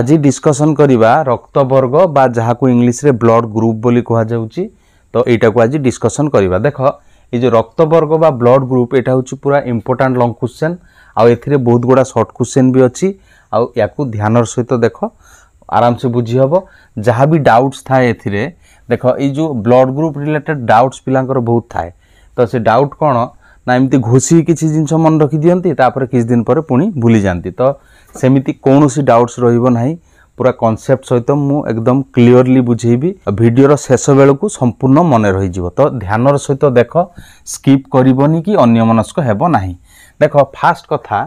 আজি ডিসকসন করা রক্তবর্গ বা যা ইংলিশে ব্লড গ্রুপ বলে কুহযাচ্ছি তো এইটাকে আজ ডিসকসন করা দেখ এই যে রক্তবর্গ বা ব্লড গ্রুপ এটা হচ্ছে পুরা ইম্পর্টাট লং কোশ্চেন আথিরে বহুত গুড়া সর্ট কোশ্চেন বি অছি আকু ধ্যানর সহিত দেখ আরামসে বুঝি হব যা বি ডাউটস থাকে এথিরে দেখ এই যে ব্লড গ্রুপ রিলেটেড ডাউটস পিলাঙ্কর বহুত থাকে তো সে ডাউট কোণ না এমতি ঘোষি কিছু জিনিস মনে রখি দিকে তাপরে কিছু দিন পরে পুঁ ভুলে যাতে তো ସେମିତି କୌଣସି ଡାଉଟ୍ସ ରହିବ ନାହିଁ ପୁରା କନସେପ୍ଟ ସହିତ ମୁଁ ଏକଦମ କ୍ଲିଅରଲି ବୁଝେଇବି ଭିଡ଼ିଓର ଶେଷ ବେଳକୁ ସମ୍ପୂର୍ଣ୍ଣ ମନେ ରହିଯିବ ତ ଧ୍ୟାନର ସହିତ ଦେଖ ସ୍କିପ୍ କରିବନି କି ଅନ୍ୟମନସ୍କ ହେବ ନାହିଁ ଦେଖ ଫାଷ୍ଟ କଥା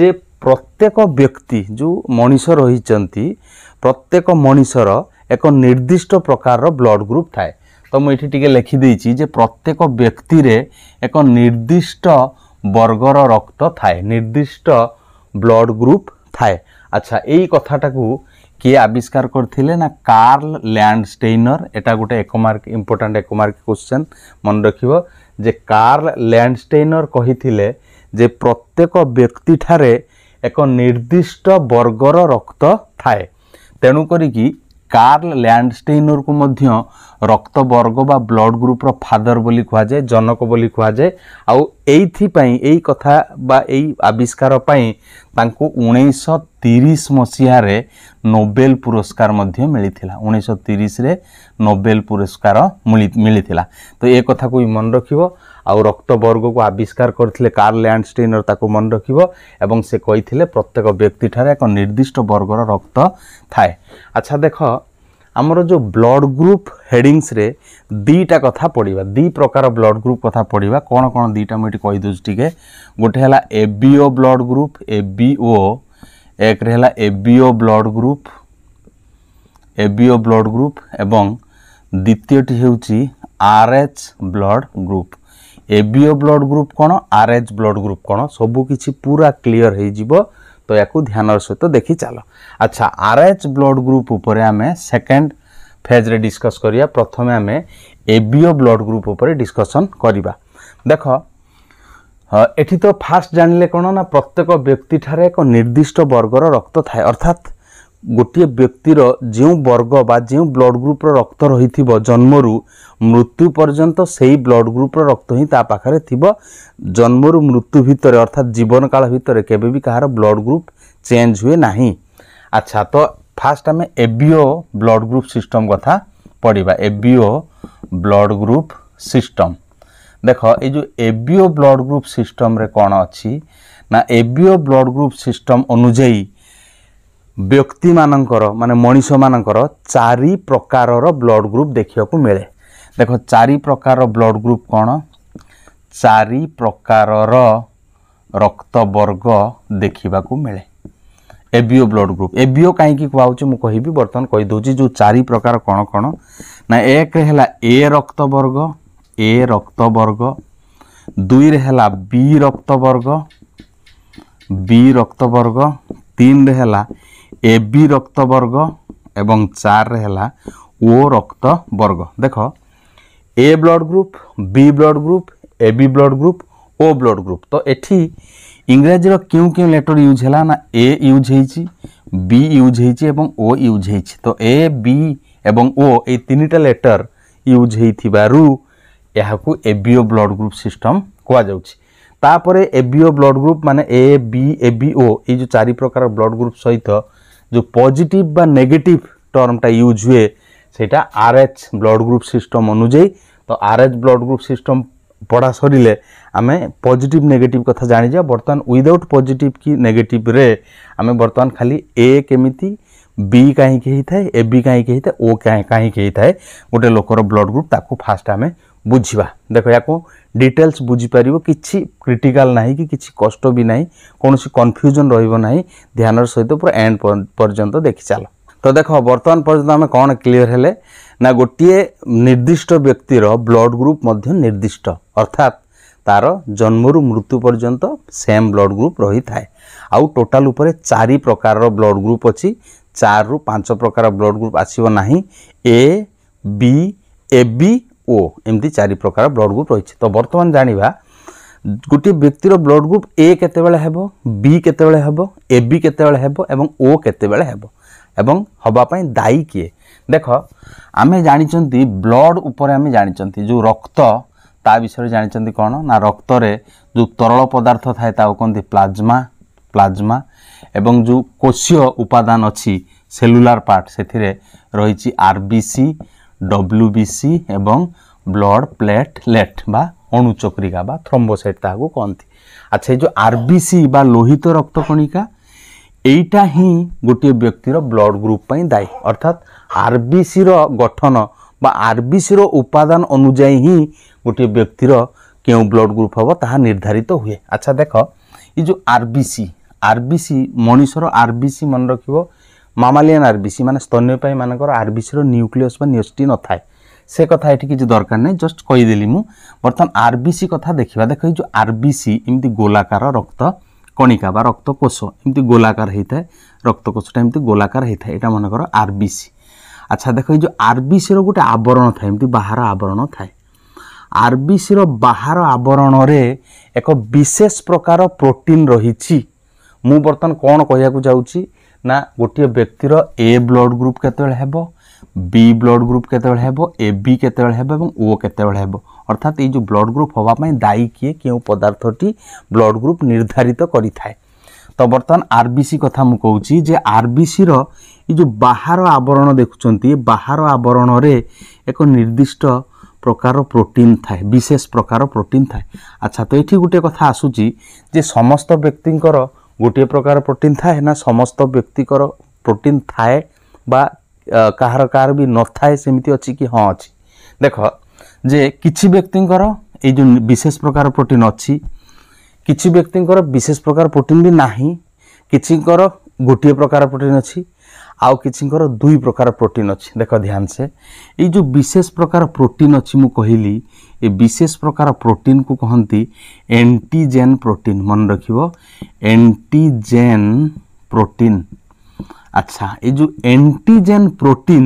ଯେ ପ୍ରତ୍ୟେକ ବ୍ୟକ୍ତି ଯେଉଁ ମଣିଷ ରହିଛନ୍ତି ପ୍ରତ୍ୟେକ ମଣିଷର ଏକ ନିର୍ଦ୍ଦିଷ୍ଟ ପ୍ରକାରର ବ୍ଲଡ଼୍ ଗ୍ରୁପ୍ ଥାଏ ତ ମୁଁ ଏଠି ଟିକେ ଲେଖିଦେଇଛି ଯେ ପ୍ରତ୍ୟେକ ବ୍ୟକ୍ତିରେ ଏକ ନିର୍ଦ୍ଦିଷ୍ଟ ବର୍ଗର ରକ୍ତ ଥାଏ ନିର୍ଦ୍ଦିଷ୍ଟ ବ୍ଲଡ଼୍ ଗ୍ରୁପ୍ थाए আচ্ছা এই কথাটাকু କିଏ ଆବିଷ୍କାର କରିଥିଲେ ନା କାର୍ଲ ଲ୍ୟାଣ୍ଡ ଷ୍ଟେଇନର ଏଇଟା ଗୋଟେ ଏକମାର୍କ ଇମ୍ପୋର୍ଟାଣ୍ଟ ଏକମାର୍କ କ୍ୱେଶ୍ଚନ୍ ମନେ ରଖିବ ଯେ କାର୍ଲ ଲ୍ୟାଣ୍ଡ ଷ୍ଟେଇନର କହିଥିଲେ ଯେ ପ୍ରତ୍ୟେକ ବ୍ୟକ୍ତିଠାରେ ଏକ ନିର୍ଦ୍ଦିଷ୍ଟ ବର୍ଗର ରକ୍ତ ଥାଏ ତେଣୁ କରିକି କାର୍ଲ ଲ୍ୟାଣ୍ଡ ଷ୍ଟେଇନରକୁ ମଧ୍ୟ রক্তবর্গ বা ବ୍ଲଡ୍ ଗ୍ରୁପ୍ର ଫାଦର ବୋଲି କୁହାଯାଏ ଜନକ ବୋଲି କୁହାଯାଏ ଆଉ ଏଇଥିପାଇଁ ଏଇ କଥା ବା ଏଇ ଆବିଷ୍କାର ପାଇଁ ତାଙ୍କୁ ଉଣେଇଶହ ତିରିଶ ମସିହାରେ ନୋବେଲ ପୁରସ୍କାର ମଧ୍ୟ ମିଳିଥିଲା ଉଣେଇଶହ ତିରିଶରେ ନୋବେଲ ପୁରସ୍କାର ମିଳିଥିଲା ତ ଏ କଥାକୁ ବି ମନେ ରଖିବ ଆଉ ରକ୍ତବର୍ଗକୁ ଆବିଷ୍କାର କରିଥିଲେ କାର୍ଲ ଲ୍ୟାଣ୍ଡଷ୍ଟେନର ତାକୁ ମନେ ରଖିବ ଏବଂ ସେ କହିଥିଲେ ପ୍ରତ୍ୟେକ ବ୍ୟକ୍ତିଠାରେ ଏକ ନିର୍ଦ୍ଦିଷ୍ଟ ବର୍ଗର ରକ୍ତ ଥାଏ ଆଚ୍ଛା ଦେଖ ଆମର ଯେଉଁ ବ୍ଲଡ଼ ଗ୍ରୁପ୍ ହେଡ଼ିଙ୍ଗସ୍ରେ ଦୁଇଟା କଥା ପଡ଼ିବା ଦୁଇ ପ୍ରକାର ବ୍ଲଡ଼ ଗ୍ରୁପ୍ କଥା ପଡ଼ିବା କ'ଣ କ'ଣ ଦୁଇଟା ମୁଁ ଏଠି କହିଦେଉଛି ଟିକେ ଗୋଟେ ହେଲା A B O blood group A B O ଏକରେ ହେଲା A B O blood group A B O blood group ଏବଂ ଦ୍ୱିତୀୟଟି ହେଉଛି R H blood group A B O blood group କ'ଣ ଆର୍ ଏଚ୍ ଗ୍ରୁପ୍ କ'ଣ ସବୁକିଛି ପୁରା କ୍ଲିଅର୍ ହୋଇଯିବ ତ ୟାକୁ ଧ୍ୟାନର ସହିତ ଦେଖିଚାଲ ଆଚ୍ଛା ଆର୍ ଏଚ୍ ବ୍ଲଡ଼ ଗ୍ରୁପ୍ ଉପରେ ଆମେ ସେକେଣ୍ଡ ଫେଜ୍ରେ ଡିସ୍କସ୍ କରିବା ପ୍ରଥମେ ଆମେ ଏବିଓ ବ୍ଲଡ଼ ଗ୍ରୁପ୍ ଉପରେ ଡିସ୍କସନ୍ କରିବା ଦେଖ ଏଠି ତ ଫାଷ୍ଟ ଜାଣିଲେ କ'ଣ ନା ପ୍ରତ୍ୟେକ ବ୍ୟକ୍ତିଠାରେ ଏକ ନିର୍ଦ୍ଦିଷ୍ଟ ବର୍ଗର ରକ୍ତ ଥାଏ ଅର୍ଥାତ୍ ଗୋଟିଏ ବ୍ୟକ୍ତିର ଯେଉଁ ବର୍ଗ ବା ଯେଉଁ ବ୍ଲଡ଼ ଗ୍ରୁପ୍ର ରକ୍ତ ରହିଥିବ ଜନ୍ମରୁ ମୃତ୍ୟୁ ପର୍ଯ୍ୟନ୍ତ ସେହି ବ୍ଲଡ଼ ଗ୍ରୁପ୍ର ରକ୍ତ ହିଁ ତା ପାଖରେ ଥିବ ଜନ୍ମରୁ ମୃତ୍ୟୁ ଭିତରେ ଅର୍ଥାତ୍ ଜୀବନକାଳ ଭିତରେ କେବେ ବି କାହାର ବ୍ଲଡ଼ ଗ୍ରୁପ୍ ଚେଞ୍ଜ ହୁଏ ନାହିଁ ଆଚ୍ଛା ତ ଫାଷ୍ଟ ଆମେ ଏବିଓ ବ୍ଲଡ଼ ଗ୍ରୁପ୍ ସିଷ୍ଟମ୍ କଥା ପଢ଼ିବା ଏବିଓ ବ୍ଲଡ଼ ଗ୍ରୁପ୍ ସିଷ୍ଟମ୍ ଦେଖ ଏଇ ଯେଉଁ ଏବିଓ ବ୍ଲଡ଼ ଗ୍ରୁପ୍ ସିଷ୍ଟମ୍ରେ କ'ଣ ଅଛି ନା ଏବିଓ ବ୍ଲଡ଼ ଗ୍ରୁପ୍ ସିଷ୍ଟମ୍ ଅନୁଯାୟୀ ବ୍ୟକ୍ତିମାନଙ୍କର ମାନେ ମଣିଷମାନଙ୍କର ଚାରି ପ୍ରକାରର ବ୍ଲଡ଼ ଗ୍ରୁପ୍ ଦେଖିବାକୁ ମିଳେ ଦେଖ ଚାରି ପ୍ରକାରର ବ୍ଲଡ଼ ଗ୍ରୁପ୍ କ'ଣ ଚାରି ପ୍ରକାରର ରକ୍ତବର୍ଗ ଦେଖିବାକୁ ମିଳେ ଏବିଓ ବ୍ଲଡ଼ ଗ୍ରୁପ୍ ଏବିଓ କାହିଁକି କୁହାହେଉଛି ମୁଁ କହିବି ବର୍ତ୍ତମାନ କହିଦେଉଛି ଯେଉଁ ଚାରି ପ୍ରକାର କ'ଣ କ'ଣ ନା ଏକ ହେଲା ଏ ରକ୍ତବର୍ଗ ଏ ରକ୍ତବର୍ଗ ଦୁଇରେ ହେଲା ବି ରକ୍ତବର୍ଗ ବି ରକ୍ତବର୍ଗ ତିନିରେ ହେଲା ଏ ବି ରକ୍ତବର୍ଗ ଏବଂ ଚାରିରେ ହେଲା ଓ ରକ୍ତବର୍ଗ ଦେଖ A blood group B blood group A B blood group O blood group ତ ଏଠି ଇଂରାଜୀର କେଉଁ କେଉଁ ଲେଟର୍ ୟୁଜ୍ ହେଲା ନା ଏ ୟୁଜ୍ ହେଇଛି ବି ୟୁଜ୍ ହେଇଛି ଏବଂ ଓ ୟୁଜ୍ ହେଇଛି ତ ଏ ବି ଏବଂ ଓ ଏଇ ତିନିଟା ଲେଟର୍ ୟୁଜ୍ ହେଇଥିବାରୁ ଏହାକୁ ଏବିଓ ବ୍ଲଡ଼ ଗ୍ରୁପ୍ ସିଷ୍ଟମ୍ କୁହାଯାଉଛି ତାପରେ ଏବିଓ ବ୍ଲଡ଼ ଗ୍ରୁପ୍ ମାନେ ଏ ବି ଏବିଓ ଏଇ ଯେଉଁ ଚାରି ପ୍ରକାର ବ୍ଲଡ଼ ଗ୍ରୁପ୍ ସହିତ যে পজিটিভ বা নেগেটিভ টর্মটা ইউজ হয়ে সেটা আরএচ ব্লড গ্রুপ সিস্টম অনুযায়ী তো আরএচ ব্লড গ্রুপ সিস্টম পড়া সরিলে আমি পজিটিভ নেগেটিভ কথা জাঁযা বর্তমান উইদাউট পজিটিভ কি নেগেটিভরে আমি বর্তমান খালি এ কেমিতি বি কাহিকি হয়ে থাকে এ বি কাহিকি হয়ে থাকে ও কাহিকি হয়ে থাকে গোটে লোকর ব্লড গ্রুপ তাকে ফার্স্ট আমি ବୁଝିବା ଦେଖ ୟାକୁ ଡିଟେଲ୍ସ ବୁଝିପାରିବ କିଛି କ୍ରିଟିକାଲ୍ ନାହିଁ କି କିଛି କଷ୍ଟ ବି ନାହିଁ କୌଣସି କନଫ୍ୟୁଜନ୍ ରହିବ ନାହିଁ ଧ୍ୟାନର ସହିତ ପୁରା ଏଣ୍ଡ ପର୍ଯ୍ୟନ୍ତ ଦେଖିଚାଲ ତ ଦେଖ ବର୍ତ୍ତମାନ ପର୍ଯ୍ୟନ୍ତ ଆମେ କ'ଣ କ୍ଲିଅର୍ ହେଲେ ନା ଗୋଟିଏ ନିର୍ଦ୍ଦିଷ୍ଟ ବ୍ୟକ୍ତିର ବ୍ଲଡ଼ ଗ୍ରୁପ୍ ମଧ୍ୟ ନିର୍ଦ୍ଦିଷ୍ଟ ଅର୍ଥାତ୍ ତାର ଜନ୍ମରୁ ମୃତ୍ୟୁ ପର୍ଯ୍ୟନ୍ତ ସେମ୍ ବ୍ଲଡ଼ ଗ୍ରୁପ୍ ରହିଥାଏ ଆଉ ଟୋଟାଲ୍ ଉପରେ ଚାରି ପ୍ରକାରର ବ୍ଲଡ଼ ଗ୍ରୁପ୍ ଅଛି ଚାରିରୁ ପାଞ୍ଚ ପ୍ରକାର ବ୍ଲଡ଼ ଗ୍ରୁପ୍ ଆସିବ ନାହିଁ ଏ ବି ଏ ବି ଓ ଏମିତି ଚାରି ପ୍ରକାର ବ୍ଲଡ଼ ଗ୍ରୁପ୍ ରହିଛି ତ ବର୍ତ୍ତମାନ ଜାଣିବା ଗୋଟିଏ ବ୍ୟକ୍ତିର ବ୍ଲଡ଼ ଗ୍ରୁପ୍ ଏ କେତେବେଳେ ହେବ ବି କେତେବେଳେ ହେବ ଏ ବି କେତେବେଳେ ହେବ ଏବଂ ଓ କେତେବେଳେ ହେବ ଏବଂ ହେବା ପାଇଁ ଦାୟୀ କିଏ ଦେଖ ଆମେ ଜାଣିଛନ୍ତି ବ୍ଲଡ଼ ଉପରେ ଆମେ ଜାଣିଛନ୍ତି ଯେଉଁ ରକ୍ତ ତା ବିଷୟରେ ଜାଣିଛନ୍ତି କ'ଣ ନା ରକ୍ତରେ ଯେଉଁ ତରଳ ପଦାର୍ଥ ଥାଏ ତାକୁ କହନ୍ତି ପ୍ଲାଜମା ପ୍ଲାଜମା ଏବଂ ଯେଉଁ କୋଷୀୟ ଉପାଦାନ ଅଛି ସେଲୁଲାର ପାର୍ଟ ସେଥିରେ ରହିଛି ଆର୍ ବି ସି ডব্লুবিসি এবং ব্লড প্লেটলেট বা অণুচক্রিকা বা থ্রম্বোসাইট তাহাকে কহতি আচ্ছা এই যে আরবিসি বা লোহিত রক্তকণিকা এইটা হি গোটিয়ে ব্যক্তির ব্লড গ্রুপ পাই দায়ী অর্থাৎ আরবিসির গঠন বা আরবিসির উপাদান অনুযায়ী হি গোটিয়ে ব্যক্তির কেউ ব্লড গ্রুপ হব তাহা নির্ধারিত হুয়ে আচ্ছা দেখ এই যে আরবিসি আরবিসি মনিষর আরবিসি মনে রাখব মামালিয়ান আরবিসি মানে স্তন্যপায়ী ମାନଙ୍କର আরবিসির নিউক্লিয়স বা নিউসটি নথায় সে কথা এটি কিছু দরকার নেই জস্ট কইদেলি মু বর্তমান আরবিসি কথা দেখিবা দেখ এই যে আরবিসি এমতি গোলাকার রক্ত কণিকা বা রক্তকোষ এমতি গোলাকার হয়ে হইতায় রক্তকোষটা এমতি গোলাকার হয়ে থাকে এটা মনে করো আরবিসি আচ্ছা দেখ এই যে আরবিসির গোটে আবরণ থাকে এমতি বাহার আবরণ থাকে আরবিসির বাহার আবরণরে এক বিশেষ প্রকার প্রোটিন রয়েছে মু বর্তমান কোণ কহিବାକୁ যাচ্ছি ନା ଗୋଟିଏ ବ୍ୟକ୍ତିର ଏ ବ୍ଲଡ଼ ଗ୍ରୁପ୍ କେତେବେଳେ ହେବ ବି ବ୍ଲଡ଼ ଗ୍ରୁପ୍ କେତେବେଳେ ହେବ ଏ ବି କେତେବେଳେ ହେବ ଏବଂ ଓ କେତେବେଳେ ହେବ ଅର୍ଥାତ୍ ଏଇ ଯେଉଁ ବ୍ଲଡ଼ ଗ୍ରୁପ୍ ହେବା ପାଇଁ ଦାୟୀ କିଏ କେଉଁ ପଦାର୍ଥଟି ବ୍ଲଡ଼ ଗ୍ରୁପ୍ ନିର୍ଦ୍ଧାରିତ କରିଥାଏ ତ ବର୍ତ୍ତମାନ ଆର୍ ବି ସି କଥା ମୁଁ କହୁଛି ଯେ ଆର୍ ବି ସିର ଏଇ ଯେଉଁ ବାହାର ଆବରଣ ଦେଖୁଛନ୍ତି ବାହାର ଆବରଣରେ ଏକ ନିର୍ଦ୍ଦିଷ୍ଟ ପ୍ରକାର ପ୍ରୋଟିନ୍ ଥାଏ ବିଶେଷ ପ୍ରକାର ପ୍ରୋଟିନ୍ ଥାଏ ଆଚ୍ଛା ତ ଏଠି ଗୋଟିଏ କଥା ଆସୁଛି ଯେ ସମସ୍ତ ବ୍ୟକ୍ତିଙ୍କର ଗୋଟିଏ ପ୍ରକାର ପ୍ରୋଟିନ୍ ଥାଏ ନା ସମସ୍ତ ବ୍ୟକ୍ତିଙ୍କର ପ୍ରୋଟିନ୍ ଥାଏ ବା କାହାର କାହାର ବି ନଥାଏ ସେମିତି ଅଛି କି ହଁ ଅଛି ଦେଖ ଯେ କିଛି ବ୍ୟକ୍ତିଙ୍କର ଏଇ ଯେଉଁ ବିଶେଷ ପ୍ରକାର ପ୍ରୋଟିନ୍ ଅଛି କିଛି ବ୍ୟକ୍ତିଙ୍କର ବିଶେଷ ପ୍ରକାର ପ୍ରୋଟିନ୍ ବି ନାହିଁ କିଛିଙ୍କର ଗୋଟିଏ ପ୍ରକାର ପ୍ରୋଟିନ୍ ଅଛି ଆଉ କିଛିଙ୍କର ଦୁଇ ପ୍ରକାର ପ୍ରୋଟିନ୍ ଅଛି ଦେଖ ଧ୍ୟାନ ସେ ଏଇ ଯେଉଁ ବିଶେଷ ପ୍ରକାର ପ୍ରୋଟିନ୍ ଅଛି ମୁଁ କହିଲି ଏ ବିଶେଷ ପ୍ରକାର ପ୍ରୋଟିନ୍କୁ କହନ୍ତି ଏଣ୍ଟିଜେନ୍ ପ୍ରୋଟିନ୍ ମନେ ରଖିବ ଏଣ୍ଟିଜେନ୍ ପ୍ରୋଟିନ୍ আচ্ছা এই যে অ্যান্টিজেন প্রোটিন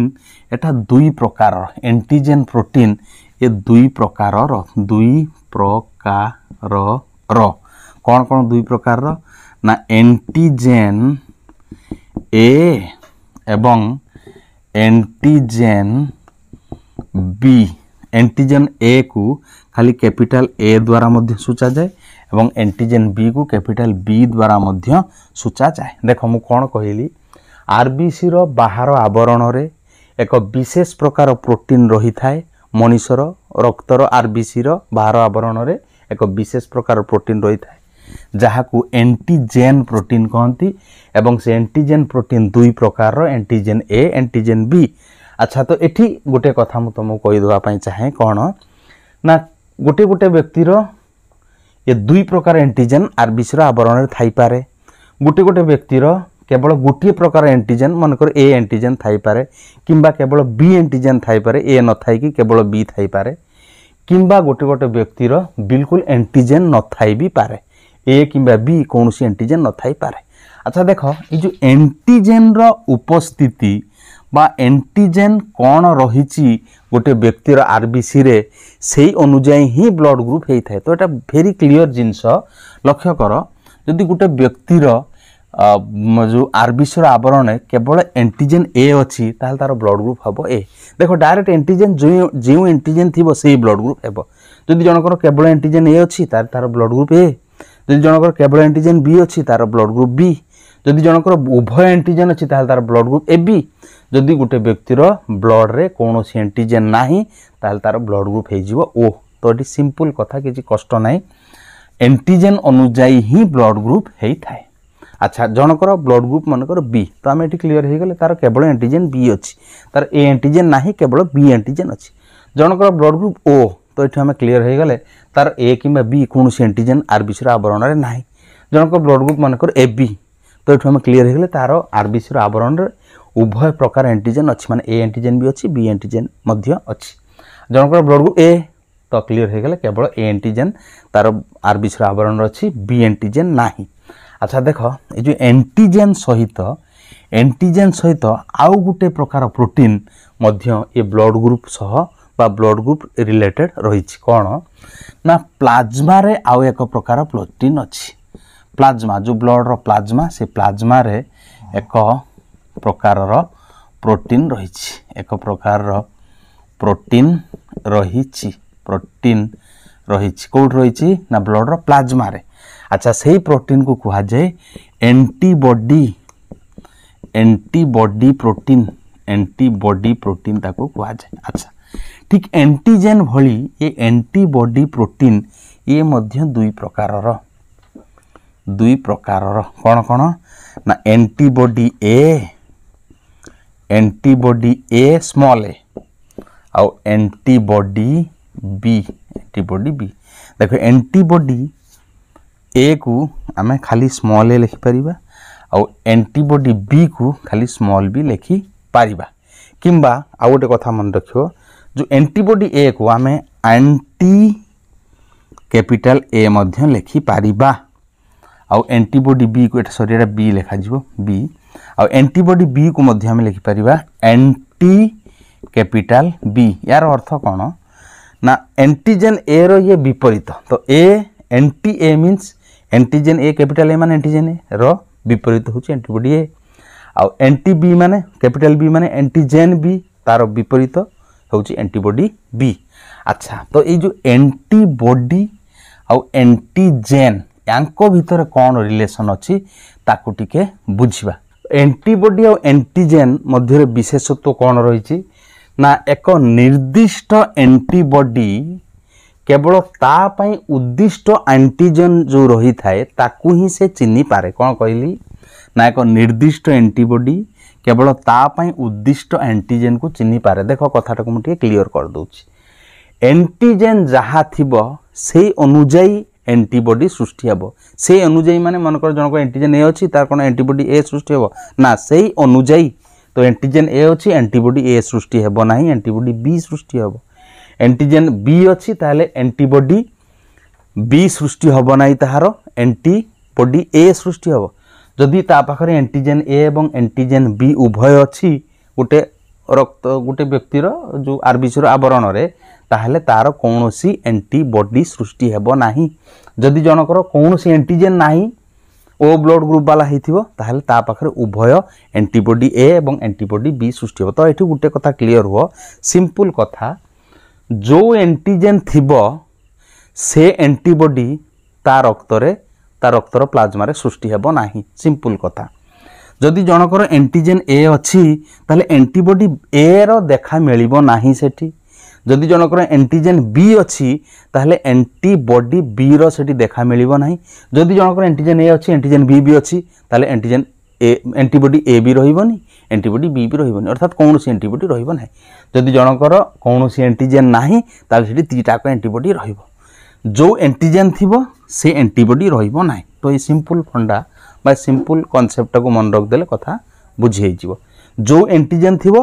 এটা দুই প্রকার অ্যান্টিজেন প্রোটিন এ দুই প্রকারর দুই প্রকারর কোণ কোণ দুই প্রকারর না অ্যান্টিজেন এ এবং एंटीजेन बी एंटीजेन ए को खाली कैपिटल ए द्वारा सूचा जाए और एंटीजेन बी को कैपिटल बी द्वारा सूचा जाए देख मु कौन कहली आरबीसी बाहर आवरण में एक विशेष प्रकार प्रोटीन रही थाए मनीषर रक्तर आरबीसी बाहर आवरण में एक विशेष प्रकार प्रोटीन रही थाए ଯାହାକୁ ଏଣ୍ଟିଜେନ୍ ପ୍ରୋଟିନ୍ କହନ୍ତି ଏବଂ ସେ ଏଣ୍ଟିଜେନ୍ ପ୍ରୋଟିନ୍ ଦୁଇ ପ୍ରକାରର ଏଣ୍ଟିଜେନ୍ ଏ ଏଣ୍ଟିଜେନ୍ ବି ଆଚ୍ଛା ତ ଏଠି ଗୋଟେ କଥା ମୁଁ ତୁମକୁ କହିଦେବା ପାଇଁ ଚାହେଁ କ'ଣ ନା ଗୋଟେ ଗୋଟେ ବ୍ୟକ୍ତିର ଏ ଦୁଇ ପ୍ରକାର ଏଣ୍ଟିଜେନ୍ ଆର୍ବିସିର ଆବରଣରେ ଥାଇପାରେ ଗୋଟେ ଗୋଟେ ବ୍ୟକ୍ତିର কেবল গোটিয়ে প্রকার এন্টিজেন মনেকর ଏ ଏଣ୍ଟିଜେନ୍ ଥାଇପାରେ କିମ୍ବା କେବଳ ବି ଏଣ୍ଟିଜେନ୍ ଥାଇପାରେ ଏ ନଥାଇକି କେବଳ ବି ଥାଇପାରେ କିମ୍ବା গোটে গোটে ବ୍ୟକ୍ତିର ବିଲକୁଲ ଏଣ୍ଟିଜେନ୍ ନଥାଇ ବି ପାରେ ଏ କିମ୍ବା ବି କୌଣସି ଆଣ୍ଟିଜେନ୍ ନଥାଇପାରେ ଆଚ୍ଛା ଦେଖ ଏ ଯେଉଁ ଆଣ୍ଟିଜେନ୍ର ଉପସ୍ଥିତି বা অ্যান্টিজেন କ'ଣ ରହିଛି ଗୋଟେ ବ୍ୟକ୍ତିର ଆର୍ବିସିରେ ସେଇ ଅନୁଯାୟୀ ହିଁ ବ୍ଲଡ଼ ଗ୍ରୁପ୍ ହେଇଥାଏ ତ ଏଇଟା ଭେରି କ୍ଲିଅର୍ ଜିନିଷ ଲକ୍ଷ୍ୟ କର ଯଦି ଗୋଟେ ବ୍ୟକ୍ତିର ଯେଉଁ ଆର୍ବିସିର ଆବରଣରେ କେବଳ ଏଣ୍ଟିଜେନ୍ ଏ ଅଛି ତାହେଲେ ତା'ର ବ୍ଲଡ଼ ଗ୍ରୁପ୍ ହେବ ଏ ଦେଖ ଡାଇରେକ୍ଟ ଏଣ୍ଟିଜେନ୍ ଯେଉଁ ଯେଉଁ ଏଣ୍ଟିଜେନ୍ ଥିବ ସେଇ ବ୍ଲଡ଼ ଗ୍ରୁପ୍ ହେବ ଯଦି ଜଣଙ୍କର କେବଳ ଏଣ୍ଟିଜେନ୍ ଏ ଅଛି ତାହେଲେ ତା'ର ବ୍ଲଡ଼ ଗ୍ରୁପ୍ ଏ ଯଦି ଜଣଙ୍କର କେବଳ ଆଣ୍ଟିଜେନ୍ ବି ଅଛି ତା'ର ବ୍ଲଡ଼ ଗ୍ରୁପ୍ ବି ଯଦି ଜଣଙ୍କର ଉଭୟ ଆଣ୍ଟିଜେନ୍ ଅଛି ତାହେଲେ ତା'ର ବ୍ଲଡ଼ ଗ୍ରୁପ୍ ଏ ବି ଯଦି ଗୋଟେ ବ୍ୟକ୍ତିର ବ୍ଲଡ଼ରେ କୌଣସି ଆଣ୍ଟିଜେନ୍ ନାହିଁ ତାହେଲେ ତା'ର ବ୍ଲଡ଼ ଗ୍ରୁପ୍ ହେଇଯିବ ଓ ତ ଏଠି ସିମ୍ପଲ୍ କଥା କିଛି କଷ୍ଟ ନାହିଁ ଆଣ୍ଟିଜେନ୍ ଅନୁଯାୟୀ ହିଁ ବ୍ଲଡ଼ ଗ୍ରୁପ୍ ହେଇଥାଏ আচ্ছা জনকর ব্লড গ্রুপ মনেকর বি তো আমি এটি ক্লিয়ার হয়ে গেলে তার কেবল আন্টিজেন বি অছি তার এ আন্টিজেন না কেবল বি আন্টিজেন অছি জনকর ব্লড গ্রুপ ও তো এটি আমি ক্লিয়ার হয়ে গেলে তার এ কিংবা বি কোণী এন্টিজেন আরবিসির আবরণের না জনক ব্লড গ্রুপ মনেকর এ বি তো এটু আমি ক্লিয়ার হয়ে তার আরবিসির আবরণের উভয় প্রকার এন্টিজেন অছি মানে এ এন্টিজেন বি অছি বি এন্টিজেন মধ্যে অছি জনকর ব্লড গ্রুপ এ তো ক্লিয়ার হয়ে গেলে কেবল এ এন্টিজেন তার আরবিসির আবরণের অছি বি এন্টিজেন না আচ্ছা দেখ এই যে এন্টিজেন সহিত এন্টিজেন সহিত আউ গোটে প্রকার প্রোটিন মধ্য এ ব্লড গ্রুপ সহ ବା ବ୍ଲଡ଼ ଗ୍ରୁପ୍ ରିଲେଟେଡ୍ ରହିଛି କ'ଣ ନା ପ୍ଲାଜମାରେ ଆଉ ଏକ ପ୍ରକାର ପ୍ରୋଟିନ୍ ଅଛି ପ୍ଲାଜମା ଯେଉଁ ବ୍ଲଡ଼ର ପ୍ଲାଜମା ସେ ପ୍ଲାଜମାରେ ଏକ ପ୍ରକାରର ପ୍ରୋଟିନ୍ ରହିଛି ଏକ ପ୍ରକାରର ପ୍ରୋଟିନ୍ ରହିଛି ପ୍ରୋଟିନ୍ ରହିଛି କେଉଁଠି ରହିଛି ନା ବ୍ଲଡ଼ର ପ୍ଲାଜମାରେ ଆଚ୍ଛା ସେଇ ପ୍ରୋଟିନ୍କୁ କୁହାଯାଏ antibody antibody protein antibody protein ताको कुहाए अच्छा ঠিক ଆଣ୍ଟିଜେନ୍ ଭଳି ଏ ଆଣ୍ଟିବଡି ପ୍ରୋଟିନ୍ ଇଏ ମଧ୍ୟ ଦୁଇ ପ୍ରକାରର ଦୁଇ ପ୍ରକାରର କ'ଣ କ'ଣ ନା antibody A antibody A small A ଆଉ ଆଣ୍ଟିବଡି ବି ଆଣ୍ଟିବଡି ବି ଦେଖ ଆଣ୍ଟିବଡି ଏକୁ ଆମେ ଖାଲି ସ୍ମଲ୍ ଏ ଲେଖିପାରିବା ଆଉ ଆଣ୍ଟିବଡି ବିକୁ ଖାଲି ସ୍ମଲ୍ ବି ଲେଖିପାରିବା କିମ୍ବା ଆଉ ଗୋଟେ କଥା ମନେ ରଖିବ जो एंटीबडी ए को आम आंटी କ୍ୟାପିଟାଲ ଏ ମଧ୍ୟ ଲେଖିପାରିବା ଆଉ ଆଣ୍ଟିବଡି ବିକୁ ଏଇଟା ସରି ଏଇଟା ବି ଲେଖାଯିବ ବି ଆଉ ଆଣ୍ଟିବଡି ବିକୁ ମଧ୍ୟ ଆମେ ଲେଖିପାରିବା ଆଣ୍ଟି କ୍ୟାପିଟାଲ ବି ୟାର ଅର୍ଥ କ'ଣ ନା ଆଣ୍ଟିଜେନ୍ ଏର ଇଏ ବିପରୀତ ତ A anti A means antigen A capital A ମାନେ ଆଣ୍ଟିଜେନ୍ ଏର ବିପରୀତ ହେଉଛି ଆଣ୍ଟିବଡି ଏ ଆଉ ଆଣ୍ଟି ବି ମାନେ କ୍ୟାପିଟାଲ ବି ମାନେ ଆଣ୍ଟିଜେନ୍ ବି ତାର ବିପରୀତ ହେଉଛି ଆଣ୍ଟିବଡି ବି ଆଚ୍ଛା ତ ଏଇ ଯେଉଁ ଆଣ୍ଟିବଡି ଆଉ ଆଣ୍ଟିଜେନ୍ ୟାଙ୍କ ଭିତରେ କ'ଣ ରିଲେସନ୍ ଅଛି ତାକୁ ଟିକେ ବୁଝିବା ଆଣ୍ଟିବଡି ଆଉ ଆଣ୍ଟିଜେନ୍ ମଧ୍ୟରେ ବିଶେଷତ୍ୱ କ'ଣ ରହିଛି ନା ଏକ ନିର୍ଦ୍ଦିଷ୍ଟ ଆଣ୍ଟିବଡି କେବଳ ତା ପାଇଁ ଉଦ୍ଦିଷ୍ଟ ଆଣ୍ଟିଜେନ୍ ଯେଉଁ ରହିଥାଏ ତାକୁ ହିଁ ସେ ଚିହ୍ନିପାରେ କ'ଣ କହିଲି ନା ଏକ ନିର୍ଦ୍ଦିଷ୍ଟ ଆଣ୍ଟିବଡି କେବଳ ତା ପାଇଁ ଉଦ୍ଦିଷ୍ଟ ଆଣ୍ଟିଜେନ୍କୁ ଚିହ୍ନିପାରେ ଦେଖ କଥାଟାକୁ ମୁଁ ଟିକେ କ୍ଲିଅର୍ କରିଦେଉଛି ଆଣ୍ଟିଜେନ୍ ଯାହା ଥିବ ସେଇ ଅନୁଯାୟୀ ଆଣ୍ଟିବଡି ସୃଷ୍ଟି ହେବ ସେଇ ଅନୁଯାୟୀ ମାନେ ମନେକର ଜଣକ ଆଣ୍ଟିଜେନ୍ ଏ ଅଛି ତାର କ'ଣ ଆଣ୍ଟିବଡି ଏ ସୃଷ୍ଟି ହେବ ନା ସେଇ ଅନୁଯାୟୀ ତ ଆଣ୍ଟିଜେନ୍ ଏ ଅଛି ଆଣ୍ଟିବଡି ଏ ସୃଷ୍ଟି ହେବ ନାହିଁ ଆଣ୍ଟିବଡି ବି ସୃଷ୍ଟି ହେବ ଆଣ୍ଟିଜେନ୍ ବି ଅଛି ତାହେଲେ ଆଣ୍ଟିବଡି ବି ସୃଷ୍ଟି ହେବ ନାହିଁ ତାହାର ଆଣ୍ଟିବଡି ଏ ସୃଷ୍ଟି ହେବ ଯଦି ତା ପାଖରେ ଆଣ୍ଟିଜେନ୍ ଏ ଏବଂ ଆଣ୍ଟିଜେନ୍ ବି ଉଭୟ ଅଛି ଗୋଟେ ରକ୍ତ ଗୋଟେ ବ୍ୟକ୍ତିର ଯେଉଁ ଆର୍ବିସିର ଆବରଣରେ ତାହେଲେ ତା'ର କୌଣସି ଆଣ୍ଟିବଡି ସୃଷ୍ଟି ହେବ ନାହିଁ ଯଦି ଜଣଙ୍କର କୌଣସି ଆଣ୍ଟିଜେନ୍ ନାହିଁ ଓ ବ୍ଲଡ଼ ଗ୍ରୁପ୍ ବାଲା ହେଇଥିବ ତାହେଲେ ତା ପାଖରେ ଉଭୟ ଆଣ୍ଟିବଡି ଏ ଏବଂ ଆଣ୍ଟିବଡି ବି ସୃଷ୍ଟି ହେବ ତ ଏଠି ଗୋଟେ କଥା କ୍ଲିଅର ହୁଅ ସିମ୍ପଲ୍ କଥା ଯେଉଁ ଆଣ୍ଟିଜେନ୍ ଥିବ ସେ ଆଣ୍ଟିବଡି ତା ରକ୍ତରେ ତା ରକ୍ତର ପ୍ଲାଜମାରେ ସୃଷ୍ଟି ହେବ ନାହିଁ ସିମ୍ପୁଲ୍ କଥା ଯଦି ଜଣଙ୍କର ଏଣ୍ଟିଜେନ୍ ଏ ଅଛି ତାହେଲେ ଆଣ୍ଟିବଡି ଏର ଦେଖା ମିଳିବ ନାହିଁ ସେଠି ଯଦି ଜଣଙ୍କର ଆଣ୍ଟିଜେନ୍ ବି ଅଛି ତାହେଲେ ଆଣ୍ଟିବଡି ବିର ସେଠି ଦେଖା ମିଳିବ ନାହିଁ ଯଦି ଜଣଙ୍କର ଆଣ୍ଟିଜେନ୍ ଏ ଅଛି ଆଣ୍ଟିଜେନ୍ ବି ବି ଅଛି ତାହେଲେ ଆଣ୍ଟିଜେନ୍ ଏ ଆଣ୍ଟିବଡି ଏ ବି ରହିବନି ଆଣ୍ଟିବଡି ବି ବି ରହିବନି ଅର୍ଥାତ୍ କୌଣସି ଆଣ୍ଟିବଡି ରହିବ ନାହିଁ ଯଦି ଜଣଙ୍କର କୌଣସି ଆଣ୍ଟିଜେନ୍ ନାହିଁ ତାହେଲେ ସେଠି ଦୁଇଟାକ ଆଣ୍ଟିବଡି ରହିବ ଯେଉଁ ଏଣ୍ଟିଜେନ୍ ଥିବ ସେ ଆଣ୍ଟିବଡ଼ି ରହିବ ନାହିଁ ତ ଏଇ ସିମ୍ପୁଲ୍ ଫଣ୍ଡା ବା ସିମ୍ପୁଲ୍ କନସେପ୍ଟଟାକୁ ମନେ ରଖିଦେଲେ କଥା ବୁଝି ହେଇଯିବ ଯେଉଁ ଏଣ୍ଟିଜେନ୍ ଥିବ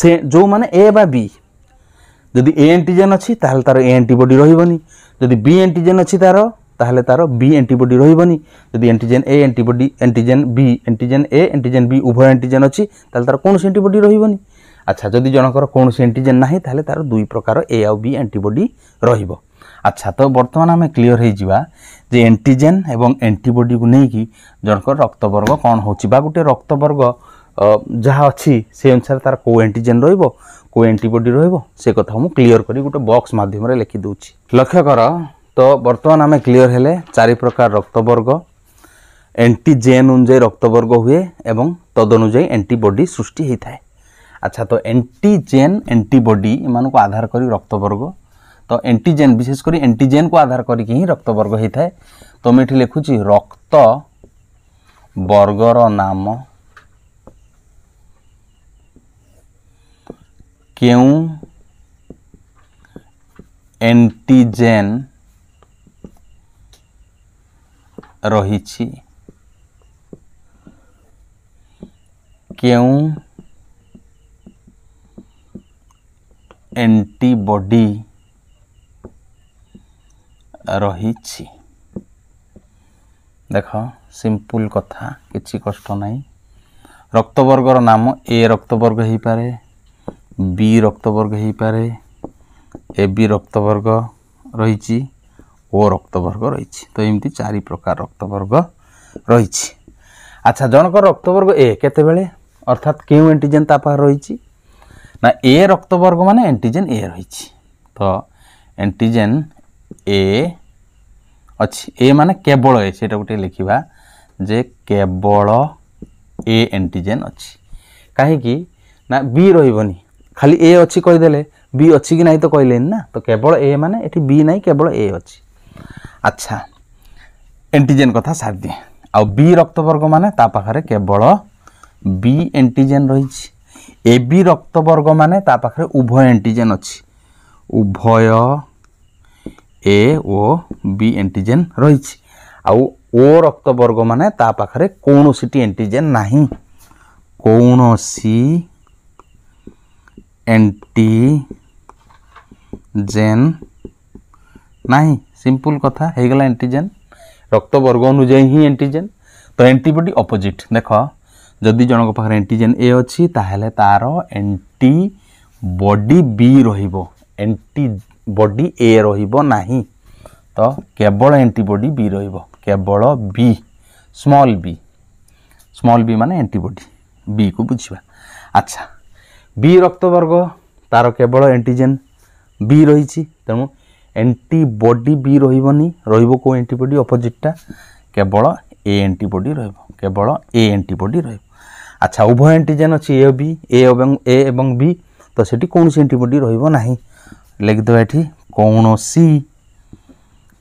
ସେ ଯେଉଁମାନେ ଏ ବା ବି ଯଦି ଏ ଆଣ୍ଟିଜେନ୍ ଅଛି ତାହେଲେ ତା'ର ଏ ଆଣ୍ଟିବଡ଼ି ରହିବନି ଯଦି ବି ଆଣ୍ଟିଜେନ୍ ଅଛି ତା'ର তাহলে তার বি আন্টিবডি রহবনি যদি antigen A antibody antigen B antigen A antigen B উভয় আন্টিজেন অছি তাহলে তার কোণী আন্টিবডি রহবনি আচ্ছা যদি জনকর কোণী আন্টিজেন না তাহলে তার দুই প্রকার এ আউ বি আন্টিবডি রহব আচ্ছা তো বর্তমান আমি ক্লিয়র হয়েযা যে এন্টিজেন এবং এন্টিবডি কু নেই জনকর রক্তবর্গ কম হচ্ছে বা গোটে রক্তবর্গ যা অছি সে অনুসারে তার কেউ এন্টিজেন রহব কেউ এন্টিবডি রহব সে কথা মু ক্লিয়র করে গোটে বক্স মাধ্যমে লিখি দেছি লক্ষ্য কর তো বর্তমান আমি ক্লিয়র হলে চারি প্রকার রক্তবর্গ এন্টিজেন অনুযায়ী রক্তবর্গ হুয়ে এবং তদনুযায়ী এন্টিবডি সৃষ্টি হয়ে থাকে আচ্ছা তো এন্টিজেন এন্টিবডি এমন আধার করে রক্তবর্গ তো এন্টিজেন বিশেষ করে এন্টিজেন কু আধার করি হি রক্তবর্গ হয়ে থাকে তো আমি এটি লিখুছি রক্ত বর্গর নাম কেউ এন্টিজেন রয়েছে কেউ এন্টিবডি ରହିଛି ଦେଖ ସିମ୍ପୁଲ୍ କଥା କିଛି କଷ୍ଟ ନାହିଁ ରକ୍ତବର୍ଗର ନାମ ଏ ରକ୍ତବର୍ଗ ହୋଇପାରେ ବି ରକ୍ତବର୍ଗ ହୋଇପାରେ ଏ ବି ରକ୍ତବର୍ଗ ରହିଛି ଓ ରକ୍ତବର୍ଗ ରହିଛି ତ ଏମିତି ଚାରି ପ୍ରକାର ରକ୍ତବର୍ଗ ରହିଛି ଆଚ୍ଛା ଜଣଙ୍କର ରକ୍ତବର୍ଗ ଏ କେତେବେଳେ ଅର୍ଥାତ୍ କେଉଁ ଏଣ୍ଟିଜେନ୍ ତା ପାଖରେ ରହିଛି ନା ଏ ରକ୍ତବର୍ଗ ମାନେ ଏଣ୍ଟିଜେନ୍ ଏ ରହିଛି ତ ଏଣ୍ଟିଜେନ୍ ଏ ଅଛି ଏ ମାନେ କେବଳ ଏ ସେଇଟାକୁ ଟିକେ ଲେଖିବା ଯେ କେବଳ ଏ ଆଣ୍ଟିଜେନ୍ ଅଛି କାହିଁକି ନା ବି ରହିବନି ଖାଲି ଏ ଅଛି କହିଦେଲେ ବି ଅଛି କି ନାହିଁ ତ କହିଲେନି ନା ତ କେବଳ ଏ ମାନେ ଏଠି ବି ନାହିଁ କେବଳ ଏ ଅଛି ଆଚ୍ଛା ଆଣ୍ଟିଜେନ୍ କଥା ସାରିଦିଏ ଆଉ ବି ରକ୍ତବର୍ଗ ମାନେ ତା ପାଖରେ କେବଳ ବି ଆଣ୍ଟିଜେନ୍ ରହିଛି ଏ ବି ରକ୍ତବର୍ଗ ମାନେ ତା ପାଖରେ ଉଭୟ ଆଣ୍ଟିଜେନ୍ ଅଛି ଉଭୟ ଏ ଓ ବି ଏଣ୍ଟିଜେନ୍ ରହିଛି ଆଉ ଓ ରକ୍ତବର୍ଗ ମାନେ ତା ପାଖରେ କୌଣସିଟି ଏଣ୍ଟିଜେନ୍ ନାହିଁ କୌଣସି ଏଣ୍ଟିଜେନ୍ ନାହିଁ ସିମ୍ପଲ୍ କଥା ହେଇଗଲା ଏଣ୍ଟିଜେନ୍ ରକ୍ତବର୍ଗ ଅନୁଯାୟୀ ହିଁ ଏଣ୍ଟିଜେନ୍ ତ ଏଣ୍ଟିବଡି ଅପୋଜିଟ୍ ଦେଖ ଯଦି ଜଣଙ୍କ ପାଖରେ ଏଣ୍ଟିଜେନ୍ ଏ ଅଛି ତାହେଲେ ତା'ର ଏଣ୍ଟି ବଡି ବି ରହିବ ଏଣ୍ଟି ବଡି ଏ ରହିବ ନାହିଁ ତ କେବଳ ଆଣ୍ଟିବଡି ବି ରହିବ କେବଳ ବି ସ୍ମଲ୍ ବି ସ୍ମଲ୍ ବି ମାନେ ଆଣ୍ଟିବଡି ବିକୁ ବୁଝିବା ଆଚ୍ଛା ବି ରକ୍ତବର୍ଗ ତାର କେବଳ ଆଣ୍ଟିଜେନ୍ ବି ରହିଛି ତେଣୁ ଆଣ୍ଟିବଡି ବି ରହିବନି ରହିବ କେଉଁ ଆଣ୍ଟିବଡି ଅପୋଜିଟ୍ଟା କେବଳ ଏ ଆଣ୍ଟିବଡି ରହିବ କେବଳ ଏ ଆଣ୍ଟିବଡି ରହିବ আচ্ছা উভয় অ্যান্টিজেন অছি এ বি এ এবং এ এবং বি তো সেটি কোণী অ্যান্টিবডি রহব না ଲେଖିଦେବା ଏଠି କୌଣସି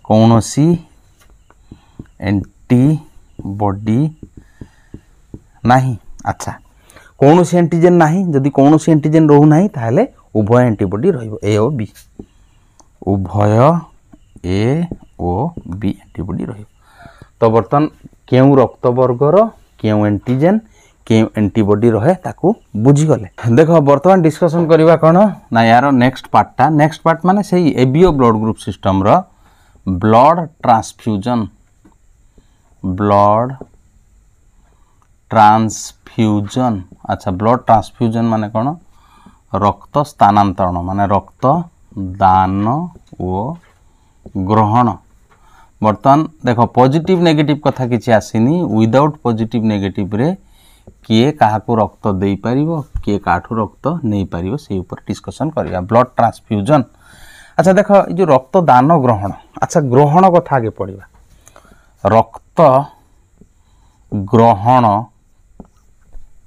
କୌଣସି ଆଣ୍ଟିବଡ଼ି ନାହିଁ ଆଚ୍ଛା କୌଣସି ଆଣ୍ଟିଜେନ୍ ନାହିଁ ଯଦି କୌଣସି ଆଣ୍ଟିଜେନ୍ ରହୁନାହିଁ ତାହେଲେ ଉଭୟ ଆଣ୍ଟିବଡ଼ି ରହିବ ଏ ଓ ବି ଉଭୟ ଏ ଓ ବି ଆଣ୍ଟିବଡ଼ି ରହିବ ତ ବର୍ତ୍ତମାନ କେଉଁ ରକ୍ତବର୍ଗର କେଉଁ ଆଣ୍ଟିଜେନ୍ କେଉଁ ଆଣ୍ଟିବଡି ରହେ ତାକୁ ବୁଝିଗଲେ ଦେଖ ବର୍ତ୍ତମାନ ଡିସ୍କସନ୍ କରିବା କ'ଣ ନା ୟାର ନେକ୍ସଟ ପାର୍ଟଟା ନେକ୍ସଟ ପାର୍ଟ ମାନେ ସେଇ ଏବିଓ ବ୍ଲଡ଼ ଗ୍ରୁପ ସିଷ୍ଟମର ବ୍ଲଡ଼ ଟ୍ରାନ୍ସଫ୍ୟୁଜନ୍ ବ୍ଲଡ଼ ট্রান্সফিউজন আচ্ছা ব্লড ট্রান্সফিউজন মানে কোণ রক্ত স্থানান্তরণ মানে রক্ত দান ও গ্রহণ বর্তমান দেখো পজিটিভ নেগেটিভ কথা কিছু আসিনি উইদাউট পজিটিভ নেগেটিভরে କିଏ କାହାକୁ ରକ୍ତ ଦେଇପାରିବ କିଏ କାହାଠୁ ରକ୍ତ ନେଇପାରିବ ସେଇ ଉପରେ ଡିସ୍କସନ୍ କରିବା ବ୍ଲଡ଼ ଟ୍ରାନ୍ସଫ୍ୟୁଜନ୍ ଆଚ୍ଛା ଦେଖ ଏ ଯେଉଁ ରକ୍ତଦାନ ଗ୍ରହଣ ଆଚ୍ଛା ଗ୍ରହଣ କଥା ଆଗେ ପଢ଼ିବା ରକ୍ତ ଗ୍ରହଣ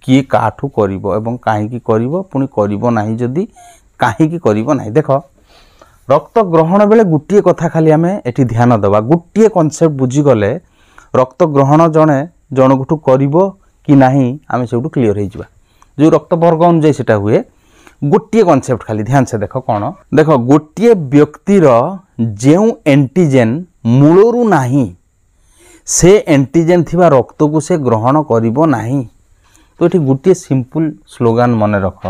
କିଏ କାହାଠୁ କରିବ ଏବଂ କାହିଁକି କରିବ ପୁଣି କରିବ ନାହିଁ ଯଦି କାହିଁକି କରିବ ନାହିଁ ଦେଖ ରକ୍ତ ଗ୍ରହଣ ବେଳେ ଗୋଟିଏ କଥା ଖାଲି ଆମେ ଏଠି ଧ୍ୟାନ ଦେବା ଗୋଟିଏ କନସେପ୍ଟ ବୁଝିଗଲେ ରକ୍ତ ଗ୍ରହଣ ଜଣେ ଜଣଙ୍କଠୁ କରିବ କି ନାହିଁ ଆମେ ସେଇଠୁ କ୍ଲିଅର୍ ହେଇଯିବା ଯେଉଁ ରକ୍ତବର୍ଗ ଅନୁଯାୟୀ ସେଇଟା ହୁଏ ଗୋଟିଏ କନସେପ୍ଟ ଖାଲି ଧ୍ୟାନସେ ଦେଖ କ'ଣ ଦେଖ ଗୋଟିଏ ବ୍ୟକ୍ତିର ଯେଉଁ ଏଣ୍ଟିଜେନ୍ ମୂଳରୁ ନାହିଁ ସେ ଏଣ୍ଟିଜେନ୍ ଥିବା ରକ୍ତକୁ ସେ ଗ୍ରହଣ କରିବ ନାହିଁ ତ ଏଠି ଗୋଟିଏ ସିମ୍ପଲ୍ ସ୍ଲୋଗାନ୍ ମନେ ରଖ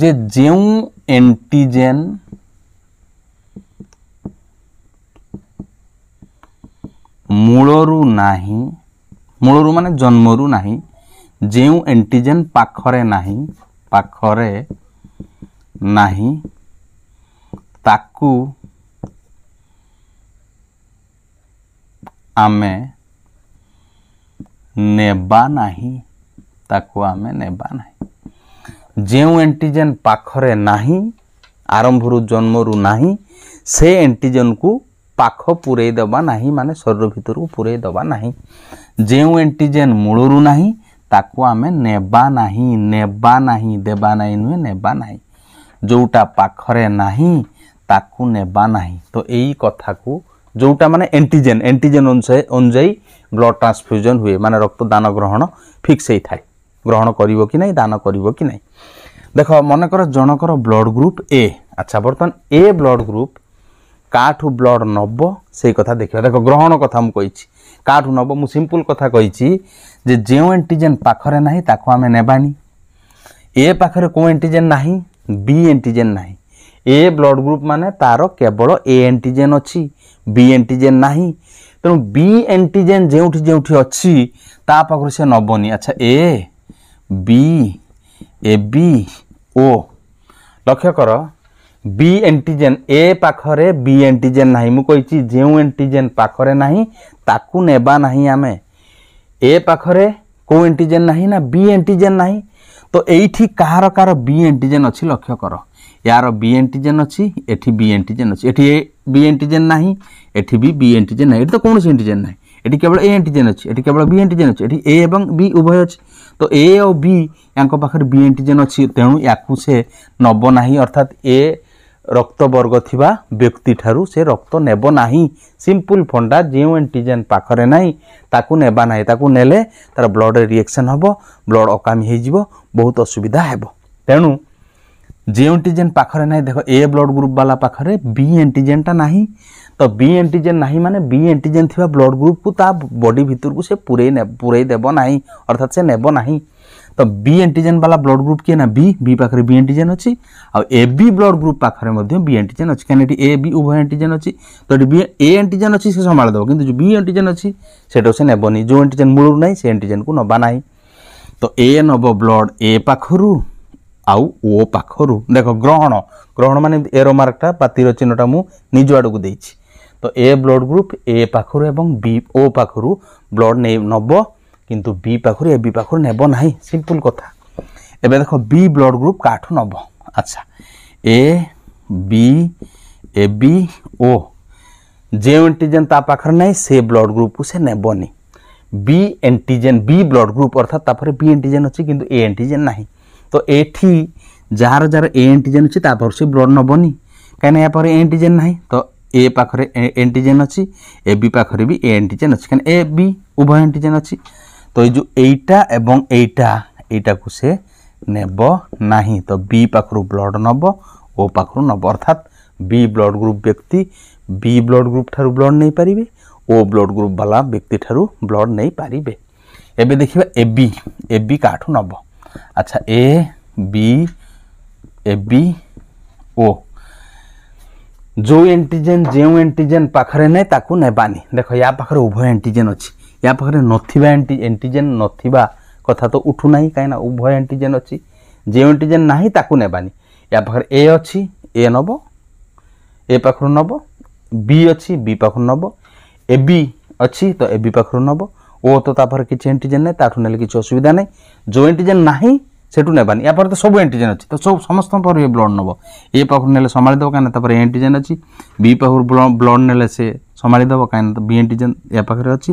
ଯେ ଯେଉଁ ଏଣ୍ଟିଜେନ୍ ମୂଳରୁ ନାହିଁ ମୂଳରୁ ମାନେ ଜନ୍ମରୁ ନାହିଁ ଯେଉଁ ଏଣ୍ଟିଜେନ୍ ପାଖରେ ନାହିଁ ପାଖରେ ନାହିଁ ତାକୁ ଆମେ ନେବା ନାହିଁ ତାକୁ ଆମେ ନେବା ନାହିଁ ଯେଉଁ ଏଣ୍ଟିଜେନ୍ ପାଖରେ ନାହିଁ ଆରମ୍ଭରୁ ଜନ୍ମରୁ ନାହିଁ ସେ ଏଣ୍ଟିଜେନ୍କୁ ପାଖ ପୂରେଇ ଦେବା ନାହିଁ ମାନେ ଶରୀର ଭିତରକୁ ପୂରେଇ ଦେବା ନାହିଁ ଯେଉଁ ଏଣ୍ଟିଜେନ୍ ମୂଳରୁ ନାହିଁ ତାକୁ ଆମେ ନେବା ନାହିଁ ନେବା ନାହିଁ ଦେବା ନାହିଁ ନୁହେଁ ନେବା ନାହିଁ ଯେଉଁଟା ପାଖରେ ନାହିଁ ତାକୁ ନେବା ନାହିଁ ତ ଏଇ କଥାକୁ ଯେଉଁଟା ମାନେ ଏଣ୍ଟିଜେନ୍ ଏଣ୍ଟିଜେନ୍ ଅନୁଯାୟୀ ବ୍ଲଡ଼ ଟ୍ରାନ୍ସଫ୍ୟୁଜନ୍ ହୁଏ ମାନେ ରକ୍ତଦାନ ଗ୍ରହଣ ଫିକ୍ସ ହେଇଥାଏ ଗ୍ରହଣ କରିବ କି ନାହିଁ ଦାନ କରିବ କି ନାହିଁ ଦେଖ ମନେକର ଜଣଙ୍କର ବ୍ଲଡ଼ ଗ୍ରୁପ୍ ଏ ଆଚ୍ଛା ବର୍ତ୍ତମାନ ଏ ବ୍ଲଡ଼ ଗ୍ରୁପ୍ କାଠୁ ବ୍ଲଡ଼ ନେବ ସେଇ କଥା ଦେଖିବା ଦେଖ ଗ୍ରହଣ କଥା ମୁଁ କହିଛି କାଠୁ ନେବ ମୁଁ ସିମ୍ପୁଲ୍ କଥା କହିଛି ଯେ ଯେଉଁ ଏଣ୍ଟିଜେନ୍ ପାଖରେ ନାହିଁ ତାକୁ ଆମେ ନେବାନି ଏ ପାଖରେ କେଉଁ ଏଣ୍ଟିଜେନ୍ ନାହିଁ ବି ଏଣ୍ଟିଜେନ୍ ନାହିଁ ଏ ବ୍ଲଡ଼ ଗ୍ରୁପ୍ ମାନେ ତା'ର କେବଳ ଏ ଏଣ୍ଟିଜେନ୍ ଅଛି ବି ଏଣ୍ଟିଜେନ୍ ନାହିଁ ତେଣୁ ବି ଏଣ୍ଟିଜେନ୍ ଯେଉଁଠି ଯେଉଁଠି ଅଛି ତା ପାଖରୁ ସେ ନେବନି ଆଚ୍ଛା ଏ ବି ଏ ବି ଓ ଲକ୍ଷ୍ୟ କର বি ଏଣ୍ଟିଜେନ୍ ଏ ପାଖରେ ବି ଏଣ୍ଟିଜେନ୍ ନାହିଁ ମୁଁ କହିଛି ଯେଉଁ ଏଣ୍ଟିଜେନ୍ ପାଖରେ ନାହିଁ ତାକୁ ନେବା ନାହିଁ ଆମେ ଏ ପାଖରେ କେଉଁ ଏଣ୍ଟିଜେନ୍ ନାହିଁ ନା ବି ଏଣ୍ଟିଜେନ୍ ନାହିଁ ତ ଏଇଠି କାହାର କାହାର ବି ଏଣ୍ଟିଜେନ୍ ଅଛି ଲକ୍ଷ୍ୟ କର ୟାର ବି ଏଣ୍ଟିଜେନ୍ ଅଛି ଏଠି ବି ଏଣ୍ଟିଜେନ୍ ଅଛି ଏଠି ଏ ବି ଏଣ୍ଟିଜେନ୍ ନାହିଁ ଏଠି ବି ବି ଏଣ୍ଟିଜେନ୍ ନାହିଁ ଏଠି ତ କୌଣସି ଏଣ୍ଟିଜେନ୍ ନାହିଁ এটি কেবল এ অ্যান্টিজেন আছে এটি কেবল বি অ্যান্টিজেন আছে এটি এ এবং বি উভয় আছে তো এ ও বি ইয়াঙ্ক পাখে বি অ্যান্টিজেন আছে তেণু ইয়াকু সে নব না অর্থাৎ এ ରକ୍ତବର୍ଗ ଥିବା ବ୍ୟକ୍ତିଠାରୁ ସେ ରକ୍ତ ନେବ ନାହିଁ ସିମ୍ପୁଲ୍ ଫଣ୍ଡା ଯେଉଁ ଏଣ୍ଟିଜେନ୍ ପାଖରେ ନାହିଁ ତାକୁ ନେବା ନାହିଁ ତାକୁ ନେଲେ ତା'ର ବ୍ଲଡ଼ରେ ରିଏକ୍ସନ୍ ହେବ ବ୍ଲଡ଼ ଅକାମି ହୋଇଯିବ ବହୁତ ଅସୁବିଧା ହେବ ତେଣୁ ଯେଉଁ ଏଣ୍ଟିଜେନ୍ ପାଖରେ ନାହିଁ ଦେଖ ଏ ବ୍ଲଡ଼ ଗ୍ରୁପ୍ ବାଲା ପାଖରେ ବି ଏଣ୍ଟିଜେନ୍ଟା ନାହିଁ ତ ବି ଏଣ୍ଟିଜେନ୍ ନାହିଁ ମାନେ ବି ଏଣ୍ଟିଜେନ୍ ଥିବା ବ୍ଲଡ଼ ଗ୍ରୁପ୍କୁ ତା ବଡ଼ି ଭିତରକୁ ସେ ପୁରେଇ ପୁରେଇ ଦେବ ନାହିଁ ଅର୍ଥାତ୍ ସେ ନେବ ନାହିଁ ତ ବି ଆଣ୍ଟିଜେନ୍ ବାଲା ବ୍ଲଡ୍ ଗ୍ରୁପ୍ କିଏ ନା ବି ବି ପାଖରେ ବି ଆଣ୍ଟିଜେନ୍ ଅଛି ଆଉ ଏ ବି ବ୍ଲଡ୍ ଗ୍ରୁପ୍ ପାଖରେ ମଧ୍ୟ ବି ଆଣ୍ଟିଜେନ୍ ଅଛି କାରଣ ଏଠି ଏ ବି ଉଭୟ ଆଣ୍ଟିଜେନ୍ ଅଛି ତ ଏଠି ବି ଏ ଆଣ୍ଟିଜେନ୍ ଅଛି ସେ ସମ୍ଭାଳି ଦେବ କିନ୍ତୁ ଯେଉଁ ବି ଆଣ୍ଟିଜେନ୍ ଅଛି ସେଟାକୁ ସେ ନେବନି ଯେଉଁ ଆଣ୍ଟିଜେନ୍ ମୂଳରୁ ନାହିଁ ସେ ଆଣ୍ଟିଜେନ୍କୁ ନେବା ନାହିଁ ତ ଏ ନେବ ବ୍ଲଡ୍ ଏ ପାଖରୁ ଆଉ ଓ ପାଖରୁ ଦେଖ ଗ୍ରହଣ ଗ୍ରହଣ ମାନେ ଏର ମାର୍କଟା ବା ତୀର ଚିହ୍ନଟା ମୁଁ ନିଜ ଆଡ଼କୁ ଦେଇଛି ତ ଏ ବ୍ଲଡ୍ ଗ୍ରୁପ୍ ଏ ପାଖରୁ ଏବଂ ବି ଓ ପାଖରୁ ବ୍ଲଡ୍ ନେଇ ନେବ কিন্তু ବି ପାଖରୁ ଏ ବି ପାଖରୁ ନେବ ନାହିଁ ସିମ୍ପଲ୍ କଥା ଏବେ ଦେଖ ବି ବ୍ଲଡ଼ ଗ୍ରୁପ୍ କାଠୁ ନେବ ଆଚ୍ଛା ଏ ବି ଏ ବି ଓ ଯେଉଁ ଏଣ୍ଟିଜେନ୍ ତା ପାଖରେ ନାହିଁ ସେ ବ୍ଲଡ଼ ଗ୍ରୁପ୍କୁ ସେ ନେବନି B antigen B blood group ଅର୍ଥାତ୍ ତାପରେ ବି ଏଣ୍ଟିଜେନ୍ ଅଛି କିନ୍ତୁ ଏ ଏଣ୍ଟିଜେନ୍ ନାହିଁ ତ ଏଠି ଯାହାର ଯାହାର ଏ ଏଣ୍ଟିଜେନ୍ ଅଛି ତା ପାଖରୁ ସେ ବ୍ଲଡ଼ ନେବନି କାହିଁକିନା ଏହା ପାଖରେ ଏ ଏଣ୍ଟିଜେନ୍ ନାହିଁ ତ ଏ ପାଖରେ ଏଣ୍ଟିଜେନ୍ ଅଛି ଏ ବି ପାଖରେ ବି ଏ ଏଣ୍ଟିଜେନ୍ ଅଛି କାହିଁକି ଏ ବି ଉଭୟ ଏଣ୍ଟିଜେନ୍ ଅଛି তো এই যে এইটা এবং এইটা এইটাକୁ ସେ ନେବ ନାହିଁ ତ ବି ପାଖରୁ ବ୍ଲଡ଼ ନେବ ଓ ପାଖରୁ ନେବ ଅର୍ଥାତ୍ ବି ବ୍ଲଡ଼ ଗ୍ରୁପ୍ ବ୍ୟକ୍ତି ବି ବ୍ଲଡ଼ ଗ୍ରୁପ୍ ଠାରୁ ବ୍ଲଡ଼ ନେଇପାରିବେ ଓ ବ୍ଲଡ଼ ଗ୍ରୁପ୍ ବାଲା ବ୍ୟକ୍ତି ଠାରୁ ବ୍ଲଡ଼ ନେଇପାରିବେ ଏବେ ଦେଖିବା ଏ ବି ଏ ବି କାହାଠୁ ନେବ ଆଚ୍ଛା ଏ ବି ଏ ବି ଓ ଯେଉଁ ଏଣ୍ଟିଜେନ୍ ଯେଉଁ ଏଣ୍ଟିଜେନ୍ ପାଖରେ ନାହିଁ ତାକୁ ନେବାନି ଦେଖ ୟା ପାଖରେ ଉଭୟ ଏଣ୍ଟିଜେନ୍ ଅଛି ୟା ପାଖରେ ନଥିବା ଏଣ୍ଟିଜେନ୍ ନଥିବା କଥା ତ ଉଠୁନାହିଁ କାହିଁକିନା ଉଭୟ ଏଣ୍ଟିଜେନ୍ ଅଛି ଯେଉଁ ଏଣ୍ଟିଜେନ୍ ନାହିଁ ତାକୁ ନେବାନି ୟା ପାଖରେ ଏ ଅଛି ଏ ନେବ ଏ ପାଖରୁ ନେବ ବି ଅଛି ବି ପାଖରୁ ନେବ ଏ ବି ଅଛି ତ ଏ ବି ପାଖରୁ ନେବ ଓ ତ ତା ପାଖରେ କିଛି ଏଣ୍ଟିଜେନ୍ ନାହିଁ ତାଠୁ ନେଲେ କିଛି ଅସୁବିଧା ନାହିଁ ଯେଉଁ ଏଣ୍ଟିଜେନ୍ ନାହିଁ ସେଠୁ ନେବାନି ୟା ପରେ ତ ସବୁ ଏଣ୍ଟିଜେନ୍ ଅଛି ତ ସବୁ ସମସ୍ତଙ୍କ ପାଖରୁ ଏ ବ୍ଲଡ଼ ନେବ ଏ ପାଖରୁ ନେଲେ ସମ୍ଭାଳି ଦେବ କାହିଁକିନା ତାପରେ ଏଣ୍ଟିଜେନ୍ ଅଛି ବି ପାଖରୁ ବ୍ଲଡ଼ ନେଲେ ସେ ସମ୍ଭାଳି ଦେବ କାହିଁକିନା ବି ଏଣ୍ଟିଜେନ୍ ୟା ପାଖରେ ଅଛି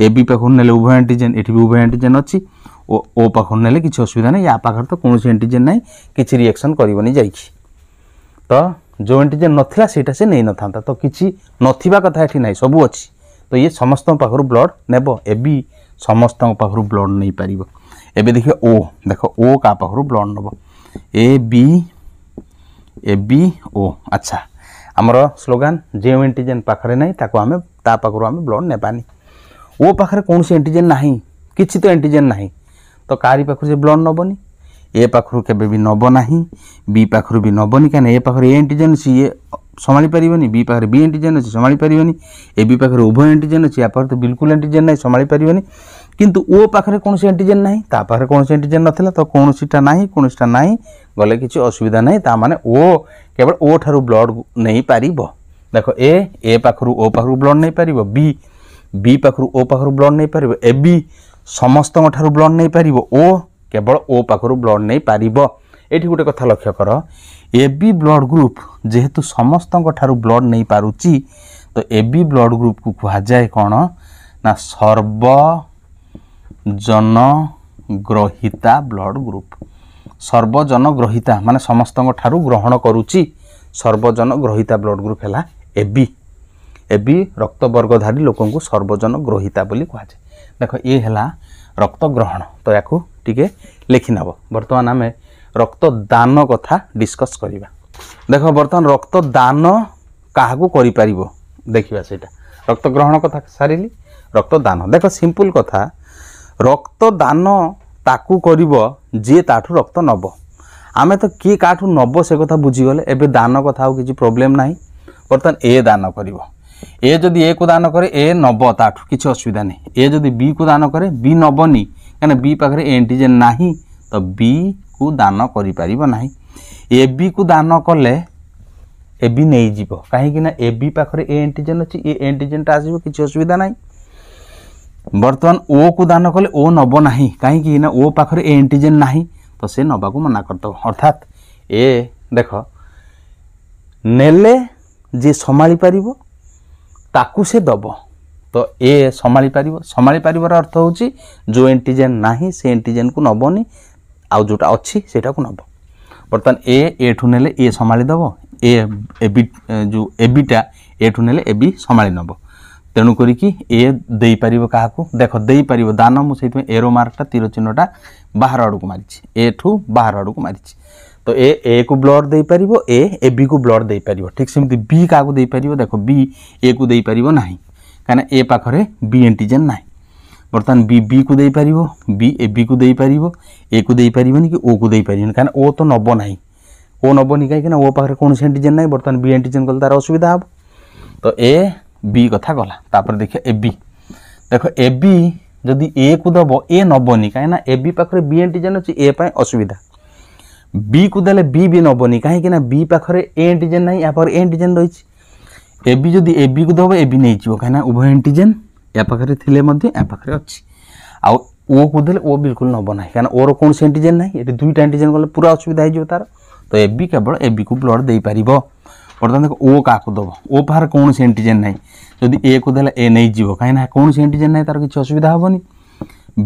ଏ ବି ପାଖରୁ ନେଲେ ଉଭୟ ଆଣ୍ଟିଜେନ୍ ଏଠି ବି ଉଭୟ ଆଣ୍ଟିଜେନ୍ ଅଛି ଓ ଓ ପାଖରୁ ନେଲେ କିଛି ଅସୁବିଧା ନାହିଁ ୟା ପାଖରେ ତ କୌଣସି ଆଣ୍ଟିଜେନ୍ ନାହିଁ କିଛି ରିଆକ୍ସନ୍ କରିବନି ଯାଇକି ତ ଯେଉଁ ଆଣ୍ଟିଜେନ୍ ନଥିଲା ସେଇଟା ସେ ନେଇନଥାନ୍ତା ତ କିଛି ନଥିବା କଥା ଏଠି ନାହିଁ ସବୁ ଅଛି ତ ଇଏ ସମସ୍ତଙ୍କ ପାଖରୁ ବ୍ଲଡ଼ ନେବ ଏ ବି ସମସ୍ତଙ୍କ ପାଖରୁ ବ୍ଲଡ଼ ନେଇପାରିବ ଏବେ ଦେଖିବା ଓ ଦେଖ ଓ କାହା ପାଖରୁ ବ୍ଲଡ଼ ନେବ ଏ ବି ଏ ବି ଓ ଆଚ୍ଛା ଆମର ସ୍ଲୋଗାନ ଯେଉଁ ଆଣ୍ଟିଜେନ୍ ପାଖରେ ନାହିଁ ତାକୁ ଆମେ ତା ପାଖରୁ ଆମେ ବ୍ଲଡ଼ ନେବାନି ओ पाखे कौन से एंटीजेन ना कि तो एंटीजेन ना तो कारी पाखु ब्लड नबनी ए पाखु के नब बी पाखर भी नबनी कहीं ए पाखे ए एंटीजेन अच्छी ये संभाली पारे बी पाखे बी एंटीजेन अच्छी संभा पारे ए बी पाखे उभय एंटीजेन अच्छी या तो बिल्कुल एंटीजेन ना संभाली पारे किंतु ओ पाखे कौन से एंटीजेन ना पाखे कौन से एंटीजेन नाला तो कौन सीटा ना कौन सीटा ना गले किसी असुविधा ना ता मैंने ओ केवल ओ ठार ब्लड नहीं पार देख ए ए पाखु ओ पाखु ब्लड नहीं पार बी বি পাখু ও পাখু ব্লড নেইপার এ বি সমস্ত ব্লড নেইপার ও কেবল ও পাখু ব্লড নেইপার এটি গোটে কথা লক্ষ্য কর এ বি ব্লড গ্রুপ যেহেতু সমস্ত ব্লড নেইপারুচি তো এ বি ব্লড গ্রুপকু কুহযায়ে কোণ না সর্বজনগ্রহিতা ব্লড গ্রুপ সর্বজনগ্রহিতা মানে সমস্ত গ্রহণ করুচি সর্বজনগ্রহিতা ব্লড গ্রুপ হল এবি এবি রক্তবর্গধারী লোকଙ୍କୁ সର୍ବজন গ্রহিতা বলি কুহযাଏ দেখ ইয়ে হেলা রক্তগ্রহণ তো ইয়াকু টিকে লেখি নেব বর্তমান আমি রক্তদান কথা ডিসকস করিবা দেখ বর্তমান রক্তদান কাহাকু করিপারিব দেখিবা সেটা রক্তগ্রহণ কথা সারিলি রক্তদান দেখ সিম্পল কথা রক্তদান তাকু করিব যিয়ে তাঠু রক্ত নব ଆମେ ତ କିଏ କାହାଠୁ ନେବ ସେ କଥା ବୁଝିଗଲେ ଏବେ ଦାନ କଥା ଆଉ କିଛି ପ୍ରୋବ୍ଲେମ୍ ନାହିଁ ବର୍ତ୍ତମାନ ଏ ଦାନ କରିବ এ যদি এ কু দান করে এ নব তাঠু কিছু অসুবিধা নেই এ যদি বি কু দান করে বি নবনি কেন বি পাখে এন্টিজেন না তো বি কু দান করে না এ বি কু দান কলে এ বি নেইযিব কাহিঁকি না এ বি পাখে এ এন্টিজেন অছি এ এন্টিজেনটা আসবে কিছু অসুবিধা নাই বর্তমান ও কু দান কলে ও নব না কাহিঁকি না ও পাখে এ এন্টিজেন না তো সে নবাকু মনা করদেব অর্থাৎ এ দেখ নেলে যে সমালি পারিব ତାକୁ ସେ ଦେବ ତ ଏ ସମ୍ଭାଳି ପାରିବ ସମ୍ଭାଳି ପାରିବାର ଅର୍ଥ ହେଉଛି ଯେଉଁ ଏଣ୍ଟିଜେନ୍ ନାହିଁ ସେ ଏଣ୍ଟିଜେନ୍କୁ ନେବନି ଆଉ ଯେଉଁଟା ଅଛି ସେଇଟାକୁ ନେବ ବର୍ତ୍ତମାନ ଏ ଏଠୁ ନେଲେ ଏ ସମ୍ଭାଳି ଦେବ ଏ ବି ଯେଉଁ ଏବିଟା ଏଠୁ ନେଲେ ଏ ବି ସମ୍ଭାଳି ନେବ ତେଣୁ କରିକି ଏ ଦେଇପାରିବ କାହାକୁ ଦେଖ ଦେଇପାରିବ ଦାନ ମୁଁ ସେଇଥିପାଇଁ ଏରୋ ମାର୍କଟା ତୀର ଚିହ୍ନଟା ବାହାର ଆଡ଼କୁ ମାରିଛି ଏଠୁ ବାହାର ଆଡ଼କୁ ମାରିଛି তো ଏ ଏକୁ ବ୍ଲଡ୍ ଦେଇପାରିବ ଏ ଏ ବିକୁ ବ୍ଲଡ୍ ଦେଇପାରିବ ଠିକ୍ ସେମିତି ବି କାହାକୁ ଦେଇପାରିବ ଦେଖ ବି ଏକୁ ଦେଇପାରିବ ନାହିଁ କାହିଁକିନା ଏ ପାଖରେ ବି ଏଣ୍ଟିଜେନ୍ ନାହିଁ ବର୍ତ୍ତମାନ ବି ବିକୁ ଦେଇପାରିବ ବି ଏ ବିକୁ ଦେଇପାରିବ ଏକୁ ଦେଇପାରିବନି କି ଓକୁ ଦେଇପାରିବନି କାହିଁକିନା ଓ ତ ନେବ ନାହିଁ ଓ ନେବନି କାହିଁକିନା ଓ ପାଖରେ କୌଣସି ଏଣ୍ଟିଜେନ୍ ନାହିଁ ବର୍ତ୍ତମାନ ବି ଏଣ୍ଟିଜେନ୍ କଲେ ତା'ର ଅସୁବିଧା ହେବ ତ ଏ ବି କଥା ଗଲା ତାପରେ ଦେଖିବା ଏ ବି ଦେଖ ଏ ବି ଯଦି ଏକୁ ଦେବ ଏ ନେବନି କାହିଁକିନା ଏ ବି ପାଖରେ ବି ଏଣ୍ଟିଜେନ୍ ଅଛି ଏ ପାଇଁ ଅସୁବିଧା বি কু দেলে বি বি নবনি কাহিঁকি না বি পাখে এ এন্টিজেন না ইয়া পাখে এন্টিজেন রয়েছে এ বি যদি এ বি কু দেব এ বি নেইযিব কাহিঁকি উভয় এন্টিজেন ইয়া পাখে থিলে মধ্যে ইয়া পাখে অছি আউ ও কু দেলে ও বিলকুল নব না কারণ ওর কোণী এন্টিজেন না এটি দুইটা এন্টিজেন গলে পুরা অসুবিধা হয়ে যাব তার তো এ বি কেবল এ বি কু ব্লড দেইপারিব বর্তমান দেখ ও কাকু দেব ও পাহাড়ে কৌশি এন্টিজেন নাই যদি এ কু দেলে এ নেইযিব কাহিঁকি না কৌশি এন্টিজেন নাই তার কিছু অসুবিধা হবনি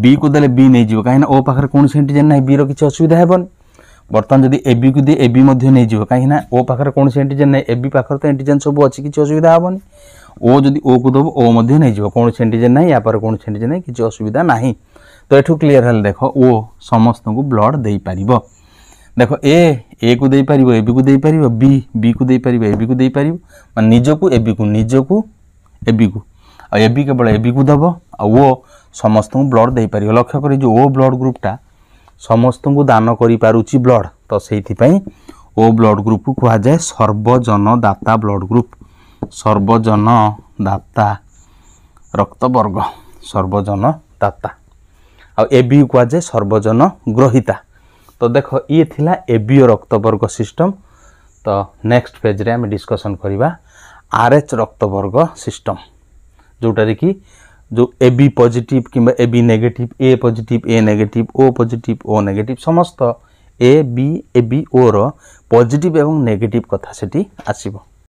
বি কু দেলে বি নেইযিব কাহিঁকি না ও পাখে কৌশি এন্টিজেন নাই বির কিছু অসুবিধা হবনি বর্তমান যদি এবি কু দিয়ে এবি মধ্যে নেইযিব কাহিঁকিনা ও পাখে কোণী এন্টিজেন নাই এবি পাখে তো এন্টিজেন সব অছি কিছু অসুবিধা হবনি ও যদি ও কু দেব ও মধ্যে নেইযিব কোণী এন্টিজেন নাই ইয়াপারে কোণী এন্টিজেন নাই কিছু অসুবিধা নাই তো এঠু ক্লিয়ার হলে দেখ ও সমস্ত ব্লড দেইপারিব দেখ এ এ কু দেইপারিব এবি কু দেইপারিব বি বি কু দেইপারিব এবি কু দেইপারিব মানে নিজকু এবি কু নিজকু এবি কু ଆଉ ଏ ବି କେବଳ ଏ ବିକୁ ଦେବ ଆଉ ଓ ସମସ୍ତଙ୍କୁ ବ୍ଲଡ୍ ଦେଇପାରିବ ଲକ୍ଷ୍ୟ କରି ଯେଉଁ ଓ ବ୍ଲଡ୍ ଗ୍ରୁପ୍ଟା ସମସ୍ତଙ୍କୁ ଦାନ କରିପାରୁଛି ବ୍ଲଡ଼୍ ତ ସେଇଥିପାଇଁ ଓ ବ୍ଲଡ଼୍ ଗ୍ରୁପ୍କୁ କୁହାଯାଏ ସର୍ବଜନଦାତା ବ୍ଲଡ଼୍ ଗ୍ରୁପ୍ ସର୍ବଜନଦାତା ରକ୍ତବର୍ଗ ସର୍ବଜନଦାତା ଆଉ ଏ ବି କୁହାଯାଏ ସର୍ବଜନ ଗ୍ରହିତା ତ ଦେଖ ଇଏ ଥିଲା ଏ ବି ଓ ରକ୍ତବର୍ଗ ସିଷ୍ଟମ୍ ତ ନେକ୍ସଟ ପେଜ୍ରେ ଆମେ ଡିସ୍କସନ୍ କରିବା ଆର୍ ଏଚ୍ ରକ୍ତବର୍ଗ ସିଷ୍ଟମ୍ ଯେଉଁଟାରେ କି जो ए बी पॉजिटिव किंबा A B negative A positive A negative O positive O negative समस्त A B A B O रो पॉजिटिव एवं नेगेटिव कथा सेठी आसीबो